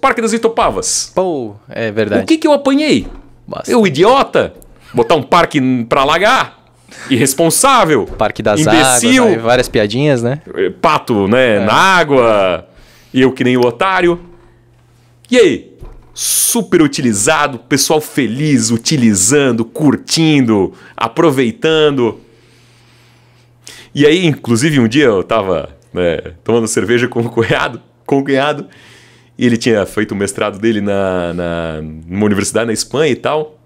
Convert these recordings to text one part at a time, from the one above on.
Parque das Itopavas. Pô, é verdade. O que, que eu apanhei? Bastante. Eu, idiota! Botar um parque pra alagar? Irresponsável! Parque das imbecil, águas, várias piadinhas, né? Eh, pato, né? É. Na água. Eu que nem o otário. E aí? Super utilizado, pessoal feliz, utilizando, curtindo, aproveitando. E aí, inclusive, um dia eu tava né, tomando cerveja com o cunhado, com o cunhado, e ele tinha feito o mestrado dele na, na, numa universidade na Espanha e tal.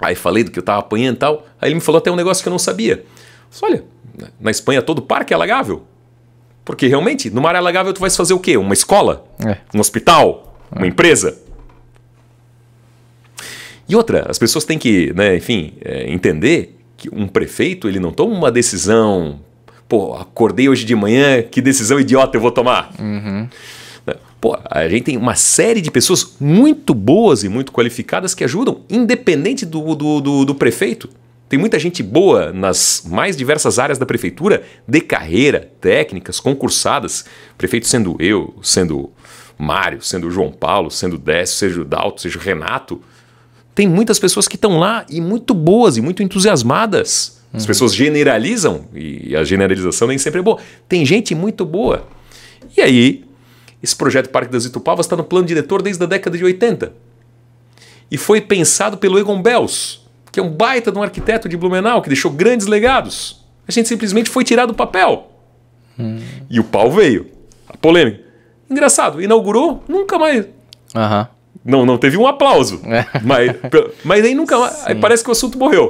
Aí falei do que eu tava apanhando e tal. Aí ele me falou até um negócio que eu não sabia. Eu falei, olha, na Espanha todo parque é alagável. Porque realmente, no mar é alagável tu vai fazer o quê? Uma escola? É. Um hospital? É. Uma empresa? E outra, as pessoas têm que, né, enfim, é, entender que um prefeito ele não toma uma decisão. Pô, acordei hoje de manhã, que decisão idiota eu vou tomar. Uhum. Né? Pô, a gente tem uma série de pessoas muito boas e muito qualificadas que ajudam, independente do, do, do, do prefeito. Tem muita gente boa nas mais diversas áreas da prefeitura, de carreira, técnicas, concursadas. Prefeito sendo eu, sendo Mário, sendo João Paulo, sendo Décio, seja o Dalto, seja o Renato. Tem muitas pessoas que estão lá e muito boas e muito entusiasmadas. As uhum. pessoas generalizam e a generalização nem sempre é boa. Tem gente muito boa. E aí esse projeto Parque das Itupavas está no plano diretor desde a década de 80 e foi pensado pelo Egon Bells, que é um baita de um arquiteto de Blumenau que deixou grandes legados. A gente simplesmente foi tirado do papel. Hum. E o pau veio. A polêmica. Engraçado, inaugurou, nunca mais. Uhum. Não, não teve um aplauso. É. mas, mas aí nunca mais. Aí parece que o assunto morreu.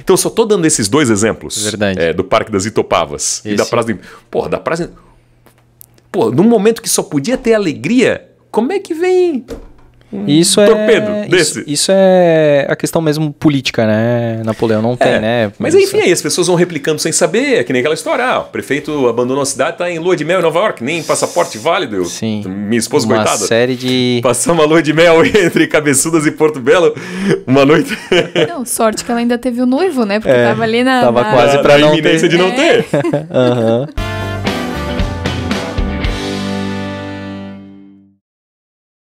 Então eu só tô dando esses dois exemplos. É, do Parque das Itopavas Esse. e da Praça de... Porra, da Praça. Pô, num momento que só podia ter alegria, como é que vem um isso é torpedo é, desse? Isso, isso, é a questão mesmo política, né? Napoleão não é, tem, é, né? Mas isso. enfim, aí as pessoas vão replicando sem saber, é que nem aquela história. Ah, o prefeito abandonou a cidade, tá em lua de mel em Nova York, nem passaporte válido. Sim. Minha esposa, uma coitada. Uma série de... Passar uma lua de mel entre Cabeçudas e Porto Belo uma noite. Não, sorte que ela ainda teve o noivo, né? Porque é, tava ali na... Tava na... quase pra na não ter. de não é. ter. Aham. uhum.